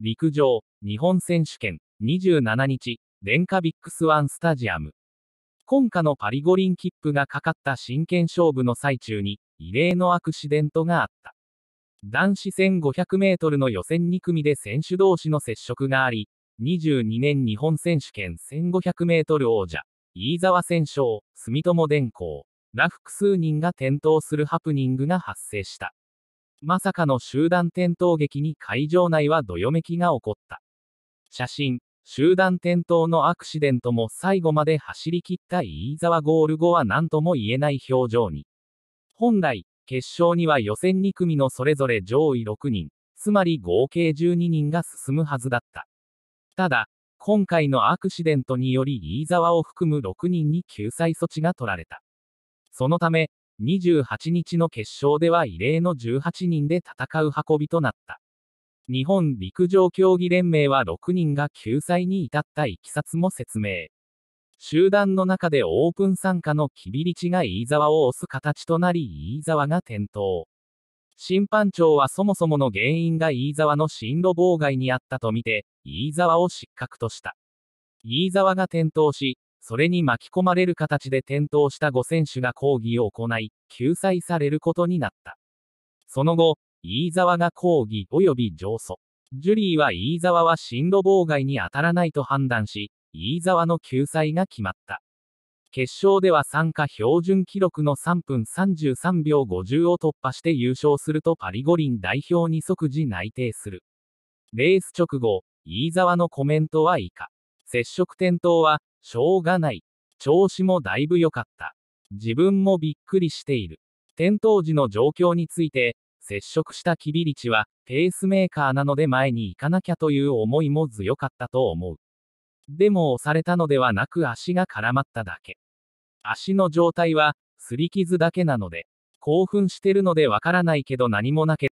陸上、日本選手権、27日、電化ビッグスワンスタジアム。今夏のパリ五輪切符がかかった真剣勝負の最中に、異例のアクシデントがあった。男子1500メートルの予選2組で選手同士の接触があり、22年日本選手権1500メートル王者、飯沢選手、住友電工、ら複数人が転倒するハプニングが発生した。まさかの集団転倒劇に会場内はどよめきが起こった。写真、集団転倒のアクシデントも最後まで走り切った飯沢ゴール後は何とも言えない表情に。本来、決勝には予選2組のそれぞれ上位6人、つまり合計12人が進むはずだった。ただ、今回のアクシデントにより飯沢を含む6人に救済措置が取られた。そのため、28日の決勝では異例の18人で戦う運びとなった。日本陸上競技連盟は6人が救済に至ったいきさつも説明。集団の中でオープン参加のキビリチが飯沢を押す形となり飯沢が転倒。審判長はそもそもの原因が飯沢の進路妨害にあったとみて、飯沢を失格とした。飯沢が転倒し、それに巻き込まれる形で転倒した5選手が抗議を行い、救済されることになった。その後、飯沢が抗議及び上訴。ジュリーは飯沢は進路妨害に当たらないと判断し、飯沢の救済が決まった。決勝では参加標準記録の3分33秒50を突破して優勝するとパリ五輪代表に即時内定する。レース直後、飯沢のコメントは以下。接触転倒は、しょうがない。調子もだいぶ良かった。自分もびっくりしている。転倒時の状況について、接触したキビリチは、ペースメーカーなので前に行かなきゃという思いも強かったと思う。でも押されたのではなく足が絡まっただけ。足の状態は、擦り傷だけなので、興奮してるのでわからないけど何もなけ